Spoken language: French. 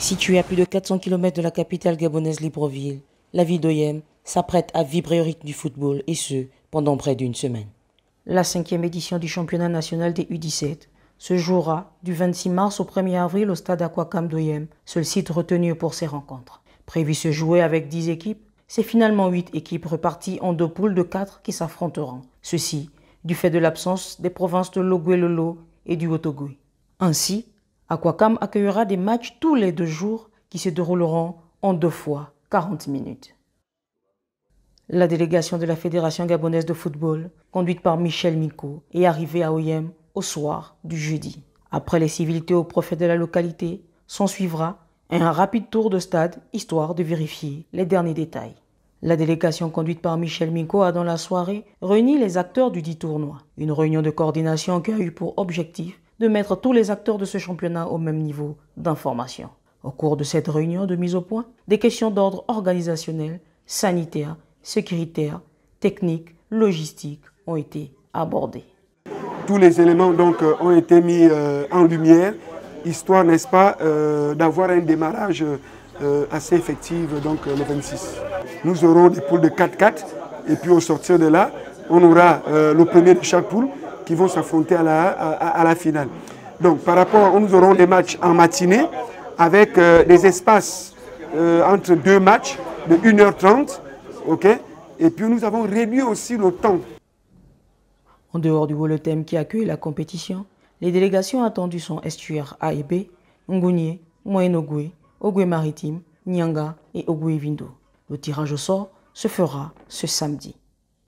Située à plus de 400 km de la capitale gabonaise Libreville, la ville d'Oyem s'apprête à vibrer au rythme du football et ce, pendant près d'une semaine. La cinquième édition du championnat national des U17 se jouera du 26 mars au 1er avril au stade Aquacam d'Oyem, seul site retenu pour ces rencontres. Prévu se jouer avec dix équipes, c'est finalement huit équipes reparties en deux poules de quatre qui s'affronteront. Ceci du fait de l'absence des provinces de Loguelolo et du Otogui. Ainsi, Aquacam accueillera des matchs tous les deux jours qui se dérouleront en deux fois 40 minutes. La délégation de la Fédération gabonaise de football, conduite par Michel Miko, est arrivée à Oyem au soir du jeudi. Après les civilités au profit de la localité, s'en suivra un rapide tour de stade histoire de vérifier les derniers détails. La délégation conduite par Michel Miko a dans la soirée réuni les acteurs du dit tournoi. Une réunion de coordination qui a eu pour objectif de mettre tous les acteurs de ce championnat au même niveau d'information. Au cours de cette réunion de mise au point, des questions d'ordre organisationnel, sanitaire, sécuritaire, technique, logistique ont été abordées. Tous les éléments donc, euh, ont été mis euh, en lumière, histoire, n'est-ce pas, euh, d'avoir un démarrage assez effectif donc, le 26. Nous aurons des poules de 4-4 et puis au sortir de là, on aura le premier de chaque poule qui vont s'affronter à la, à, la, finale. Donc par rapport, nous aurons des matchs en matinée avec euh, des espaces euh, entre deux matchs de 1h30. ok Et puis nous avons réduit aussi le temps. En dehors du thème qui accueille la compétition, les délégations attendues sont Estuaire A et B, Ngounier, Moyen-Ogoué, maritime Nyanga et Ogoué-Vindo. Le tirage au sort se fera ce samedi.